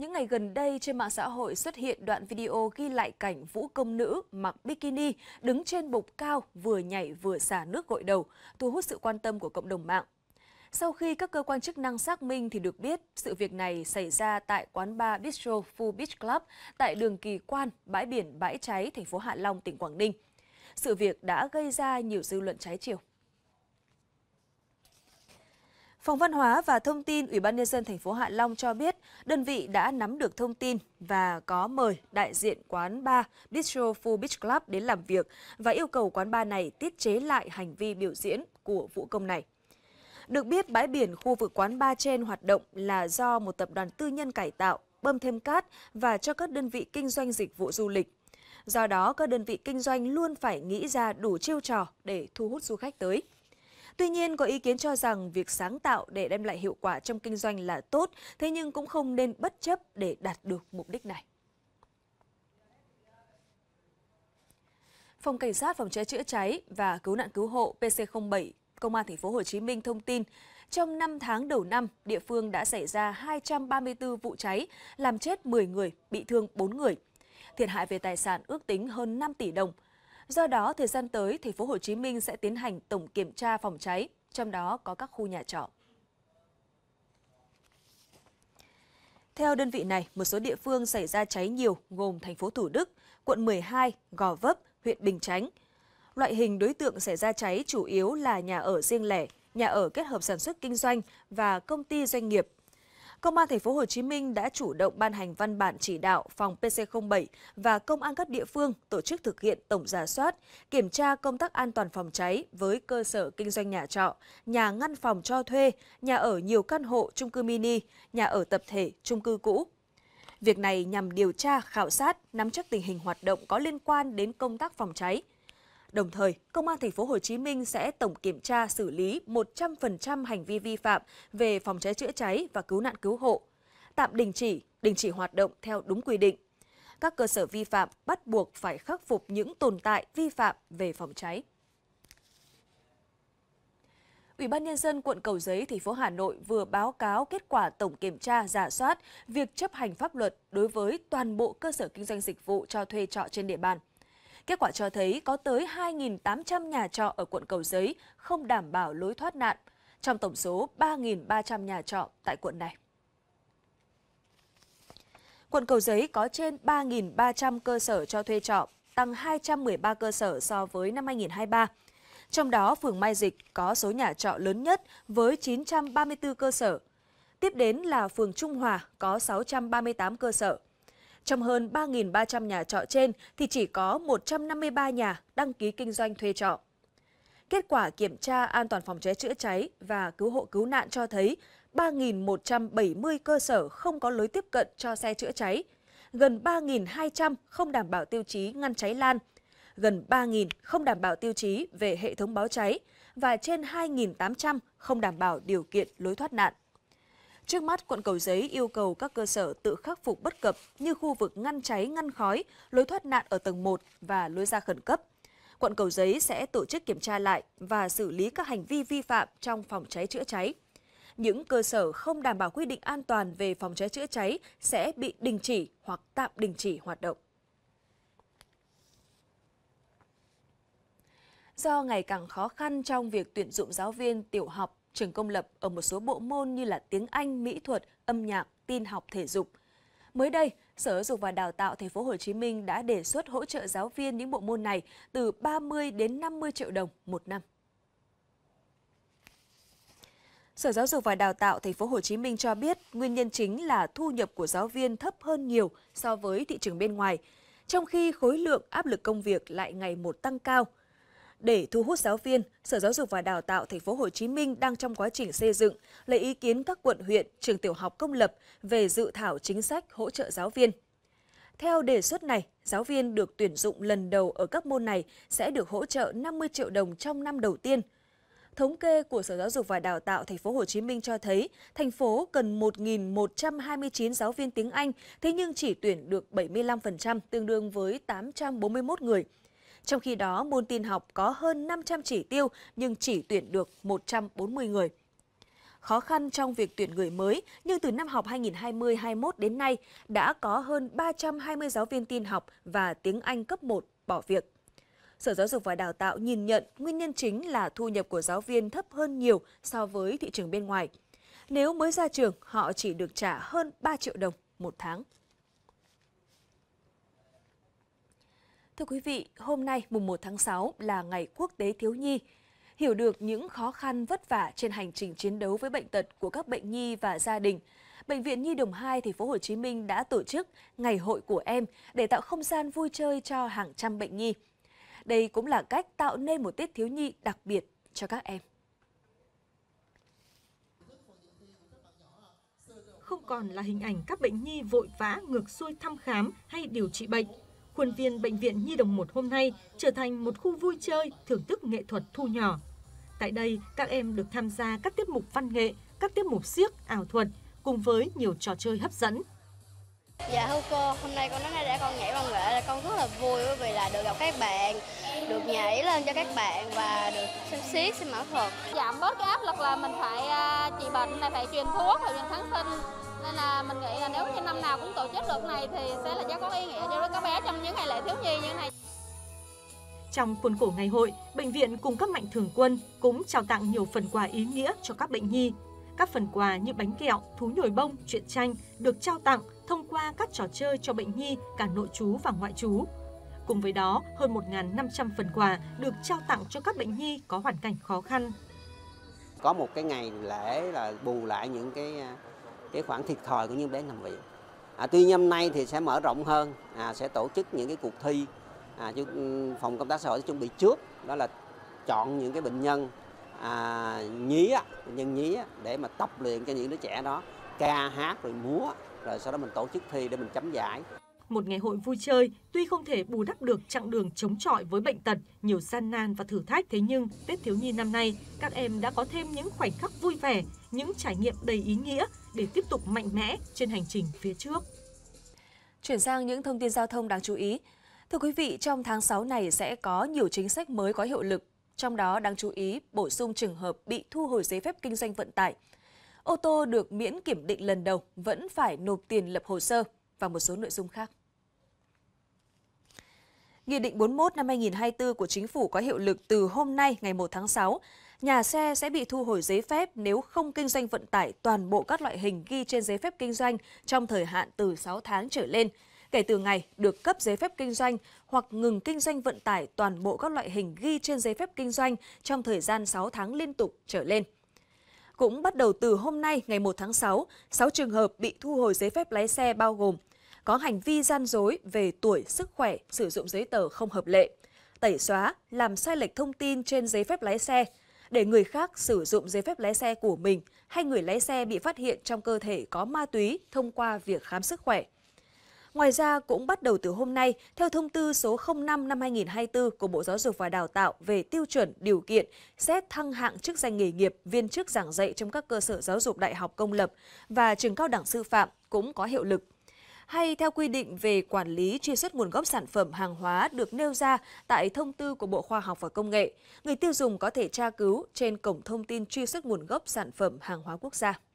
Những ngày gần đây trên mạng xã hội xuất hiện đoạn video ghi lại cảnh vũ công nữ mặc bikini đứng trên bục cao vừa nhảy vừa xả nước gội đầu, thu hút sự quan tâm của cộng đồng mạng. Sau khi các cơ quan chức năng xác minh thì được biết sự việc này xảy ra tại quán bar Bistro Full Beach Club tại đường Kỳ Quan, bãi biển Bãi Cháy, thành phố Hạ Long, tỉnh Quảng Ninh. Sự việc đã gây ra nhiều dư luận trái chiều. Phòng Văn hóa và Thông tin Ủy ban nhân dân thành phố Hạ Long cho biết, đơn vị đã nắm được thông tin và có mời đại diện quán bar Bistro Full Beach Club đến làm việc và yêu cầu quán bar này tiết chế lại hành vi biểu diễn của vũ công này. Được biết, bãi biển khu vực quán bar trên hoạt động là do một tập đoàn tư nhân cải tạo, bơm thêm cát và cho các đơn vị kinh doanh dịch vụ du lịch. Do đó, các đơn vị kinh doanh luôn phải nghĩ ra đủ chiêu trò để thu hút du khách tới. Tuy nhiên, có ý kiến cho rằng việc sáng tạo để đem lại hiệu quả trong kinh doanh là tốt, thế nhưng cũng không nên bất chấp để đạt được mục đích này. Phòng Cảnh sát phòng cháy chữa cháy và cứu nạn cứu hộ PC07 Công an thành phố Hồ Chí Minh thông tin, trong 5 tháng đầu năm, địa phương đã xảy ra 234 vụ cháy, làm chết 10 người, bị thương 4 người. Thiệt hại về tài sản ước tính hơn 5 tỷ đồng, Do đó, thời gian tới, thành phố Hồ Chí Minh sẽ tiến hành tổng kiểm tra phòng cháy, trong đó có các khu nhà trọ. Theo đơn vị này, một số địa phương xảy ra cháy nhiều gồm thành phố Thủ Đức, quận 12, Gò Vấp, huyện Bình Chánh. Loại hình đối tượng xảy ra cháy chủ yếu là nhà ở riêng lẻ, nhà ở kết hợp sản xuất kinh doanh và công ty doanh nghiệp Công an thành phố Hồ Chí Minh đã chủ động ban hành văn bản chỉ đạo phòng PC07 và công an các địa phương tổ chức thực hiện tổng giả soát, kiểm tra công tác an toàn phòng cháy với cơ sở kinh doanh nhà trọ, nhà ngăn phòng cho thuê, nhà ở nhiều căn hộ chung cư mini, nhà ở tập thể, chung cư cũ, Việc này nhằm điều tra, khảo sát, nắm chắc tình hình hoạt động có liên quan đến công tác phòng cháy, Đồng thời, Công an thành phố Hồ Chí Minh sẽ tổng kiểm tra xử lý 100% hành vi vi phạm về phòng cháy chữa cháy và cứu nạn cứu hộ, tạm đình chỉ, đình chỉ hoạt động theo đúng quy định. Các cơ sở vi phạm bắt buộc phải khắc phục những tồn tại vi phạm về phòng cháy. Ủy ban nhân dân quận Cầu Giấy, thành phố Hà Nội vừa báo cáo kết quả tổng kiểm tra giả soát việc chấp hành pháp luật đối với toàn bộ cơ sở kinh doanh dịch vụ cho thuê trọ trên địa bàn. Kết quả cho thấy có tới 2.800 nhà trọ ở quận Cầu Giấy không đảm bảo lối thoát nạn, trong tổng số 3.300 nhà trọ tại quận này. Quận Cầu Giấy có trên 3.300 cơ sở cho thuê trọ, tăng 213 cơ sở so với năm 2023. Trong đó, phường Mai Dịch có số nhà trọ lớn nhất với 934 cơ sở. Tiếp đến là phường Trung Hòa có 638 cơ sở. Trong hơn 3.300 nhà trọ trên thì chỉ có 153 nhà đăng ký kinh doanh thuê trọ. Kết quả kiểm tra an toàn phòng cháy chữa cháy và cứu hộ cứu nạn cho thấy 3.170 cơ sở không có lối tiếp cận cho xe chữa cháy, gần 3.200 không đảm bảo tiêu chí ngăn cháy lan, gần 3.000 không đảm bảo tiêu chí về hệ thống báo cháy và trên 2.800 không đảm bảo điều kiện lối thoát nạn. Trước mắt, quận Cầu Giấy yêu cầu các cơ sở tự khắc phục bất cập như khu vực ngăn cháy, ngăn khói, lối thoát nạn ở tầng 1 và lối ra khẩn cấp. Quận Cầu Giấy sẽ tổ chức kiểm tra lại và xử lý các hành vi vi phạm trong phòng cháy chữa cháy. Những cơ sở không đảm bảo quy định an toàn về phòng cháy chữa cháy sẽ bị đình chỉ hoặc tạm đình chỉ hoạt động. Do ngày càng khó khăn trong việc tuyển dụng giáo viên tiểu học trường công lập ở một số bộ môn như là tiếng Anh, mỹ thuật, âm nhạc, tin học, thể dục. Mới đây, Sở Giáo dục và Đào tạo Thành phố Hồ Chí Minh đã đề xuất hỗ trợ giáo viên những bộ môn này từ 30 đến 50 triệu đồng một năm. Sở Giáo dục và Đào tạo Thành phố Hồ Chí Minh cho biết nguyên nhân chính là thu nhập của giáo viên thấp hơn nhiều so với thị trường bên ngoài, trong khi khối lượng áp lực công việc lại ngày một tăng cao – để thu hút giáo viên, Sở Giáo dục và Đào tạo Thành phố Hồ Chí Minh đang trong quá trình xây dựng, lấy ý kiến các quận huyện, trường tiểu học công lập về dự thảo chính sách hỗ trợ giáo viên. Theo đề xuất này, giáo viên được tuyển dụng lần đầu ở các môn này sẽ được hỗ trợ 50 triệu đồng trong năm đầu tiên. Thống kê của Sở Giáo dục và Đào tạo Thành phố Hồ Chí Minh cho thấy, thành phố cần 1.129 giáo viên tiếng Anh, thế nhưng chỉ tuyển được 75%, tương đương với 841 người. Trong khi đó, môn tin học có hơn 500 chỉ tiêu nhưng chỉ tuyển được 140 người khó khăn trong việc tuyển người mới, nhưng từ năm học 2020-21 đến nay đã có hơn 320 giáo viên tin học và tiếng Anh cấp 1 bỏ việc. Sở Giáo dục và Đào tạo nhìn nhận nguyên nhân chính là thu nhập của giáo viên thấp hơn nhiều so với thị trường bên ngoài. Nếu mới ra trường, họ chỉ được trả hơn 3 triệu đồng một tháng. Thưa quý vị, hôm nay mùng 1 tháng 6 là ngày quốc tế thiếu nhi. Hiểu được những khó khăn vất vả trên hành trình chiến đấu với bệnh tật của các bệnh nhi và gia đình, Bệnh viện Nhi đồng 2 thành phố Hồ Chí Minh đã tổ chức Ngày hội của em để tạo không gian vui chơi cho hàng trăm bệnh nhi. Đây cũng là cách tạo nên một Tết thiếu nhi đặc biệt cho các em. Không còn là hình ảnh các bệnh nhi vội vã ngược xuôi thăm khám hay điều trị bệnh khuôn viên Bệnh viện Nhi Đồng 1 hôm nay trở thành một khu vui chơi, thưởng thức nghệ thuật thu nhỏ. Tại đây, các em được tham gia các tiết mục văn nghệ, các tiết mục siếc, ảo thuật, cùng với nhiều trò chơi hấp dẫn. Dạ thưa cô, hôm nay con nói đây đã con nhảy văn nghệ là con rất là vui bởi vì là được gặp các bạn, được nhảy lên cho các bạn và được xem xiết, xem ảo thuật. Giảm dạ, bớt cái áp lực là mình phải trị à, bệnh, này phải truyền thuốc, phải truyền kháng sinh nên là mình nghĩ là nếu như năm nào cũng tổ chức được này thì sẽ là rất có ý nghĩa cho các bé trong những ngày lễ thiếu nhi như thế này trong khuôn khổ ngày hội, bệnh viện cùng các mạnh thường quân cũng trao tặng nhiều phần quà ý nghĩa cho các bệnh nhi. Các phần quà như bánh kẹo, thú nhồi bông, truyện tranh được trao tặng thông qua các trò chơi cho bệnh nhi cả nội chú và ngoại chú. Cùng với đó, hơn 1.500 phần quà được trao tặng cho các bệnh nhi có hoàn cảnh khó khăn. Có một cái ngày lễ là bù lại những cái à, cái khoảng thiệt thòi của những bé nằm viện à, tuy nhiên năm nay thì sẽ mở rộng hơn à, sẽ tổ chức những cái cuộc thi à, ừ, phòng công tác xã hội chuẩn bị trước đó là chọn những cái bệnh nhân à, nhí nhân nhí để mà tập luyện cho những đứa trẻ đó ca hát rồi múa rồi sau đó mình tổ chức thi để mình chấm giải một ngày hội vui chơi tuy không thể bù đắp được chặng đường chống chọi với bệnh tật, nhiều gian nan và thử thách thế nhưng Tết thiếu nhi năm nay các em đã có thêm những khoảnh khắc vui vẻ, những trải nghiệm đầy ý nghĩa để tiếp tục mạnh mẽ trên hành trình phía trước. Chuyển sang những thông tin giao thông đáng chú ý. Thưa quý vị, trong tháng 6 này sẽ có nhiều chính sách mới có hiệu lực, trong đó đáng chú ý bổ sung trường hợp bị thu hồi giấy phép kinh doanh vận tải. Ô tô được miễn kiểm định lần đầu vẫn phải nộp tiền lập hồ sơ và một số nội dung khác. Nghị định 41 năm 2024 của chính phủ có hiệu lực từ hôm nay ngày 1 tháng 6. Nhà xe sẽ bị thu hồi giấy phép nếu không kinh doanh vận tải toàn bộ các loại hình ghi trên giấy phép kinh doanh trong thời hạn từ 6 tháng trở lên kể từ ngày được cấp giấy phép kinh doanh hoặc ngừng kinh doanh vận tải toàn bộ các loại hình ghi trên giấy phép kinh doanh trong thời gian 6 tháng liên tục trở lên. Cũng bắt đầu từ hôm nay ngày 1 tháng 6, 6 trường hợp bị thu hồi giấy phép lái xe bao gồm có hành vi gian dối về tuổi, sức khỏe, sử dụng giấy tờ không hợp lệ, tẩy xóa, làm sai lệch thông tin trên giấy phép lái xe, để người khác sử dụng giấy phép lái xe của mình hay người lái xe bị phát hiện trong cơ thể có ma túy thông qua việc khám sức khỏe. Ngoài ra, cũng bắt đầu từ hôm nay, theo thông tư số 05 năm 2024 của Bộ Giáo dục và Đào tạo về tiêu chuẩn, điều kiện, xét thăng hạng chức danh nghề nghiệp, viên chức giảng dạy trong các cơ sở giáo dục đại học công lập và trường cao đẳng sư phạm cũng có hiệu lực hay theo quy định về quản lý truy xuất nguồn gốc sản phẩm hàng hóa được nêu ra tại thông tư của Bộ Khoa học và Công nghệ, người tiêu dùng có thể tra cứu trên cổng thông tin truy xuất nguồn gốc sản phẩm hàng hóa quốc gia.